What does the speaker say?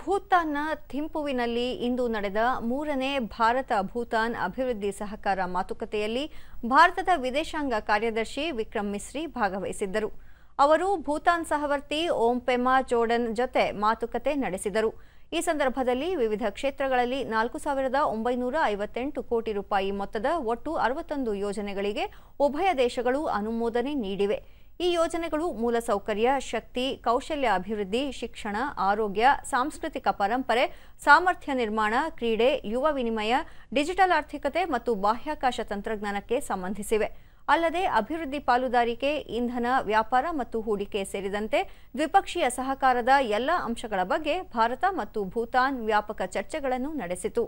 ಭೂತಾನ್ನ ಥಿಂಪುವಿನಲ್ಲಿ ಇಂದು ನಡೆದ ಮೂರನೇ ಭಾರತ ಭೂತಾನ್ ಅಭಿವೃದ್ಧಿ ಸಹಕಾರ ಮಾತುಕತೆಯಲ್ಲಿ ಭಾರತದ ವಿದೇಶಾಂಗ ಕಾರ್ಯದರ್ಶಿ ವಿಕ್ರಮ್ ಮಿಸ್ರಿ ಭಾಗವಹಿಸಿದ್ದರು ಅವರು ಭೂತಾನ್ ಸಹವರ್ತಿ ಓಂ ಪೆಮಾ ಜೋರ್ಡನ್ ಜೊತೆ ಮಾತುಕತೆ ನಡೆಸಿದರು ಈ ಸಂದರ್ಭದಲ್ಲಿ ವಿವಿಧ ಕ್ಷೇತ್ರಗಳಲ್ಲಿ ನಾಲ್ಕು ಸಾವಿರದ ಒಂಬೈನೂರ ಐವತ್ತೆಂಟು ಕೋಟಿ ರೂಪಾಯಿ ಮೊತ್ತದ ಒಟ್ಟು ಅರವತ್ತೊಂದು ಯೋಜನೆಗಳಿಗೆ ಉಭಯ ದೇಶಗಳು ಅನುಮೋದನೆ ನೀಡಿವೆ ಈ ಯೋಜನೆಗಳು ಮೂಲಸೌಕರ್ಯ ಶಕ್ತಿ ಕೌಶಲ್ಯ ಅಭಿವೃದ್ಧಿ ಶಿಕ್ಷಣ ಆರೋಗ್ಯ ಸಾಂಸ್ಕೃತಿಕ ಪರಂಪರೆ ಸಾಮರ್ಥ್ಯ ನಿರ್ಮಾಣ ಕ್ರೀಡೆ ಯುವ ವಿನಿಮಯ ಡಿಜಿಟಲ್ ಆರ್ಥಿಕತೆ ಮತ್ತು ಬಾಹ್ಯಾಕಾಶ ತಂತ್ರಜ್ಞಾನಕ್ಕೆ ಸಂಬಂಧಿಸಿವೆ ಅಲ್ಲದೆ ಅಭಿವೃದ್ಧಿ ಪಾಲುದಾರಿಕೆ ಇಂಧನ ವ್ಯಾಪಾರ ಮತ್ತು ಹೂಡಿಕೆ ಸೇರಿದಂತೆ ದ್ವಿಪಕ್ಷೀಯ ಸಹಕಾರದ ಎಲ್ಲ ಅಂಶಗಳ ಬಗ್ಗೆ ಭಾರತ ಮತ್ತು ಭೂತಾನ್ ವ್ಯಾಪಕ ಚರ್ಚೆಗಳನ್ನು ನಡೆಸಿತು